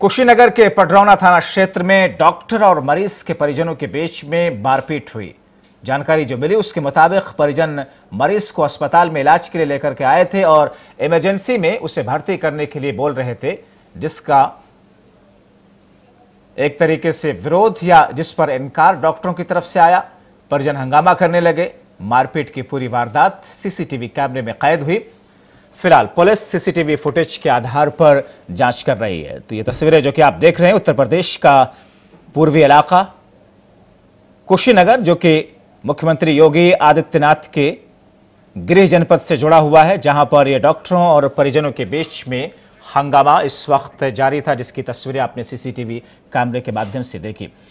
कुशीनगर के पडरौना थाना क्षेत्र में डॉक्टर और मरीज के परिजनों के बीच में मारपीट हुई जानकारी जो मिली उसके मुताबिक परिजन मरीज को अस्पताल में इलाज के लिए लेकर के आए थे और इमरजेंसी में उसे भर्ती करने के लिए बोल रहे थे जिसका एक तरीके से विरोध या जिस पर इनकार डॉक्टरों की तरफ से आया परिजन हंगामा करने लगे मारपीट की पूरी वारदात सीसीटीवी कैमरे में कैद हुई फिलहाल पुलिस सीसीटीवी फुटेज के आधार पर जांच कर रही है तो ये तस्वीरें जो कि आप देख रहे हैं उत्तर प्रदेश का पूर्वी इलाका कुशीनगर जो कि मुख्यमंत्री योगी आदित्यनाथ के गृह जनपद से जुड़ा हुआ है जहां पर ये डॉक्टरों और परिजनों के बीच में हंगामा इस वक्त जारी था जिसकी तस्वीरें आपने सीसीटीवी कैमरे के माध्यम से देखी